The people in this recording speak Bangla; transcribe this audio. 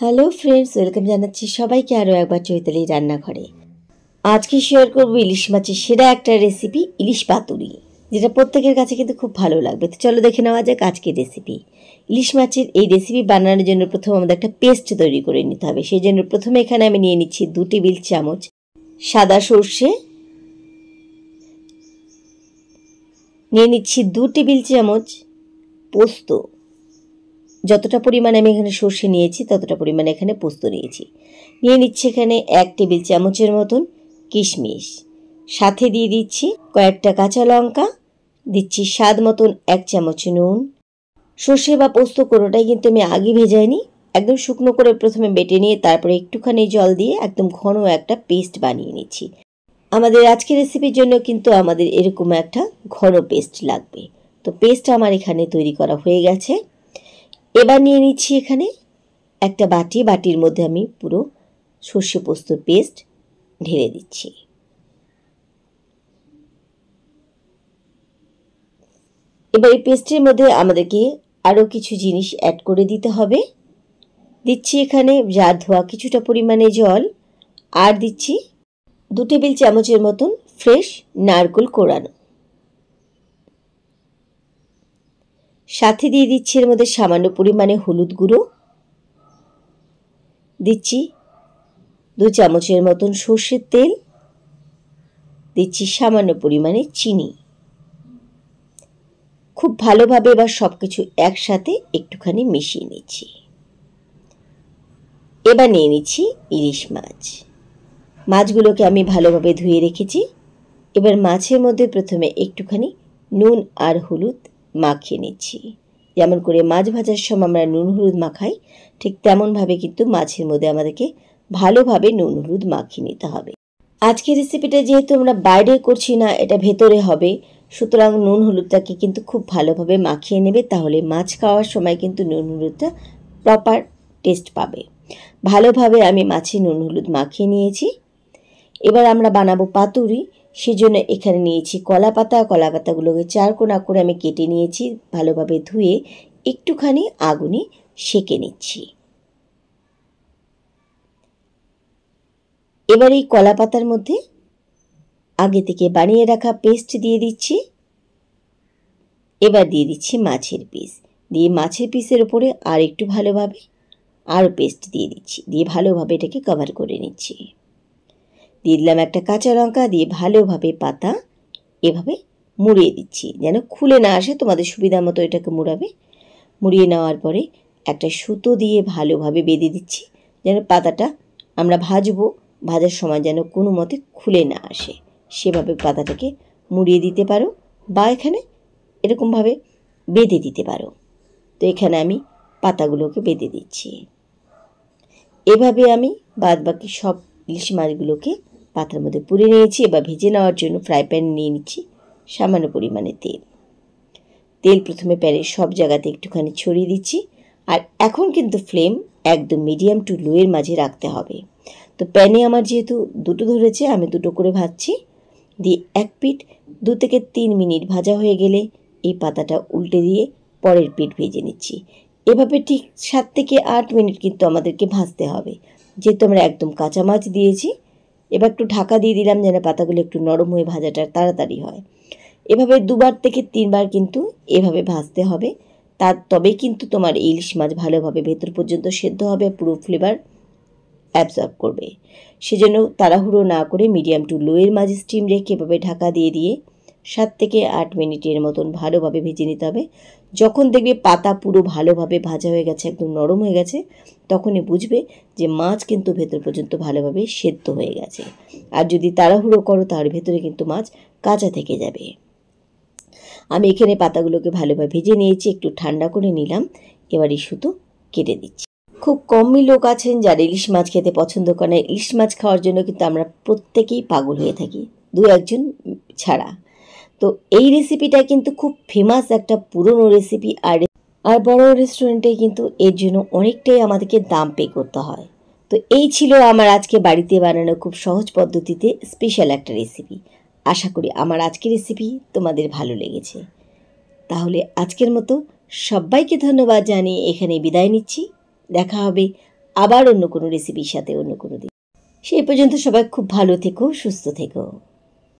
হ্যালো ফ্রেন্ডস ওয়েলকাম জানাচ্ছি সবাইকে আরও একবার চৈতালি রান্নাঘরে আজকে শেয়ার করবো ইলিশ মাছের সেরা একটা রেসিপি ইলিশ পাতুরি যেটা প্রত্যেকের কাছে কিন্তু খুব ভালো লাগবে তো চলো দেখে নেওয়া যাক আজকের রেসিপি ইলিশ মাছের এই রেসিপি বানানোর জন্য প্রথম আমাদের একটা পেস্ট তৈরি করে নিতে হবে সেই জন্য প্রথমে এখানে আমি নিয়ে নিচ্ছি দু টেবিল চামচ সাদা সর্ষে নিয়ে নিচ্ছি দু টেবিল চামচ পোস্ত যতটা পরিমাণ আমি এখানে সর্ষে নিয়েছি ততটা পরিমাণ এখানে পোস্ত নিয়েছি নিয়ে নিচ্ছি এখানে এক টেবিল চামচের মতন কিশমিশ সাথে দিয়ে দিচ্ছি কয়েকটা কাঁচা লঙ্কা দিচ্ছি স্বাদ মতন এক চামচ নুন সর্ষে বা পোস্ত কোনোটাই কিন্তু আমি আগে ভেজাইনি একদম শুকনো করে প্রথমে বেটে নিয়ে তারপরে একটুখানি জল দিয়ে একদম ঘন একটা পেস্ট বানিয়ে নিচ্ছি আমাদের আজকের রেসিপির জন্য কিন্তু আমাদের এরকম একটা ঘন পেস্ট লাগবে তো পেস্ট আমার এখানে তৈরি করা হয়ে গেছে এবার নিয়ে নিচ্ছি এখানে একটা বাটি বাটির মধ্যে আমি পুরো সর্ষে পোস্তর পেস্ট ঢেলে দিচ্ছি এবার এই পেস্টের মধ্যে আমাদেরকে আরও কিছু জিনিস অ্যাড করে দিতে হবে দিচ্ছি এখানে যা ধোয়া কিছুটা পরিমাণে জল আর দিচ্ছি দু টেবিল চামচের মতন ফ্রেশ নারকোল কোড়ানো সাথে দিয়ে দিচ্ছি এর মধ্যে সামান্য পরিমাণে হলুদ গুঁড়ো দিচ্ছি দু চামচের মতন সর্ষের তেল দিচ্ছি সামান্য পরিমাণে চিনি খুব ভালোভাবে এবার সব কিছু একসাথে একটুখানি মিশিয়ে নিচ্ছি এবার নিয়ে নিচ্ছি ইলিশ মাছ মাছগুলোকে আমি ভালোভাবে ধুয়ে রেখেছি এবার মাছের মধ্যে প্রথমে একটুখানি নুন আর হলুদ মাখিয়ে নিচ্ছি যেমন করে মাছ ভাজার সময় আমরা নুন হলুদ মাখাই ঠিক তেমনভাবে কিন্তু মাছের মধ্যে আমাদেরকে ভালোভাবে নুন হলুদ মাখিয়ে নিতে হবে আজকের রেসিপিটা যেহেতু আমরা বাইরে করছি না এটা ভেতরে হবে সুতরাং নুন হলুদটাকে কিন্তু খুব ভালোভাবে মাখিয়ে নেবে তাহলে মাছ খাওয়ার সময় কিন্তু নুন হলুদটা প্রপার টেস্ট পাবে ভালোভাবে আমি মাছে নুন হলুদ মাখিয়ে নিয়েছি এবার আমরা বানাবো পাতুরি সেজন্য এখানে নিয়েছি কলা পাতা কলা পাতাগুলোকে কোনা করে আমি কেটে নিয়েছি ভালোভাবে ধুয়ে একটুখানি আগুনে সেকে নিচ্ছি এবার এই কলা পাতার মধ্যে আগে থেকে বানিয়ে রাখা পেস্ট দিয়ে দিচ্ছি এবার দিয়ে দিচ্ছি মাছের পিস দিয়ে মাছের পিসের উপরে আর একটু ভালোভাবে আরও পেস্ট দিয়ে দিচ্ছি দিয়ে ভালোভাবে এটাকে কভার করে নিচ্ছি দিয়ে দিলাম একটা কাঁচা লঙ্কা দিয়ে ভালোভাবে পাতা এভাবে মুড়িয়ে দিচ্ছি যেন খুলে না আসে তোমাদের সুবিধা মতো এটাকে মুড়াবে মুড়িয়ে নেওয়ার পরে একটা সুতো দিয়ে ভালোভাবে বেঁধে দিচ্ছি যেন পাতাটা আমরা ভাজবো ভাজার সময় যেন কোনো মতে খুলে না আসে সেভাবে পাতাটাকে মুড়িয়ে দিতে পারো বা এখানে এরকমভাবে বেঁধে দিতে পারো তো এখানে আমি পাতাগুলোকে বেঁধে দিচ্ছি এভাবে আমি বাদ বাকি সব ইলিশ মাছগুলোকে পাতার মধ্যে পুড়ে নিয়েছি এবার ভেজে নেওয়ার জন্য ফ্রাই প্যান নিয়ে নিচ্ছি সামান্য পরিমাণে তেল তেল প্রথমে প্যানের সব জায়গাতে একটুখানি ছড়িয়ে দিচ্ছি আর এখন কিন্তু ফ্লেম একদম মিডিয়াম টু লোয়ের মাঝে রাখতে হবে তো প্যানে আমার যেহেতু দুটো ধরেছে আমি দুটো করে ভাজছি দিয়ে এক পিঠ দু থেকে তিন মিনিট ভাজা হয়ে গেলে এই পাতাটা উল্টে দিয়ে পরের পিঠ ভেজে নিচ্ছি এভাবে ঠিক সাত থেকে আট মিনিট কিন্তু আমাদেরকে ভাজতে হবে যেহেতু আমরা একদম কাঁচা মাছ দিয়েছি এবার একটু ঢাকা দিয়ে দিলাম যেন পাতাগুলো একটু নরম হয়ে ভাজাটা তাড়াতাড়ি হয় এভাবে দুবার থেকে তিনবার কিন্তু এভাবে ভাজতে হবে তার তবে কিন্তু তোমার ইলিশ মাছ ভালোভাবে ভেতর পর্যন্ত সেদ্ধ হবে পুরো ফ্লেভার অ্যাবজর্ব করবে সেজন্য তাড়াহুড়ো না করে মিডিয়াম টু লোয়ের মাঝে স্টিম রেখে এভাবে ঢাকা দিয়ে দিয়ে সাত থেকে আট মিনিটের মতন ভালোভাবে ভেজে নিতে হবে যখন দেখবে পাতা পুরো ভালোভাবে ভাজা হয়ে গেছে একদম নরম হয়ে গেছে তখনই বুঝবে যে মাছ কিন্তু ভেতর পর্যন্ত ভালোভাবে সেদ্ধ হয়ে গেছে আর যদি তাড়াহুড়ো করো তার ভেতরে কিন্তু মাছ কাঁচা থেকে যাবে আমি এখানে পাতাগুলোকে ভালোভাবে ভেজে নিয়েছি একটু ঠান্ডা করে নিলাম এবার এই সুতো কেটে দিচ্ছি খুব কমই লোক আছেন যারা ইলিশ মাছ খেতে পছন্দ করে ইলিশ মাছ খাওয়ার জন্য কিন্তু আমরা প্রত্যেকেই পাগল হয়ে থাকি দু একজন ছাড়া তো এই রেসিপিটা কিন্তু খুব ফেমাস একটা পুরনো রেসিপি আর আর বড় রেস্টুরেন্টে কিন্তু এর জন্য অনেকটাই আমাদেরকে দাম পে করতে হয় তো এই ছিল আমার আজকে বাড়িতে বানানো খুব সহজ পদ্ধতিতে স্পেশাল একটা রেসিপি আশা করি আমার আজকের রেসিপি তোমাদের ভালো লেগেছে তাহলে আজকের মতো সবাইকে ধন্যবাদ জানিয়ে এখানে বিদায় নিচ্ছি দেখা হবে আবার অন্য কোনো রেসিপির সাথে অন্য কোনো দিন সেই পর্যন্ত সবাই খুব ভালো থেকো সুস্থ থেকো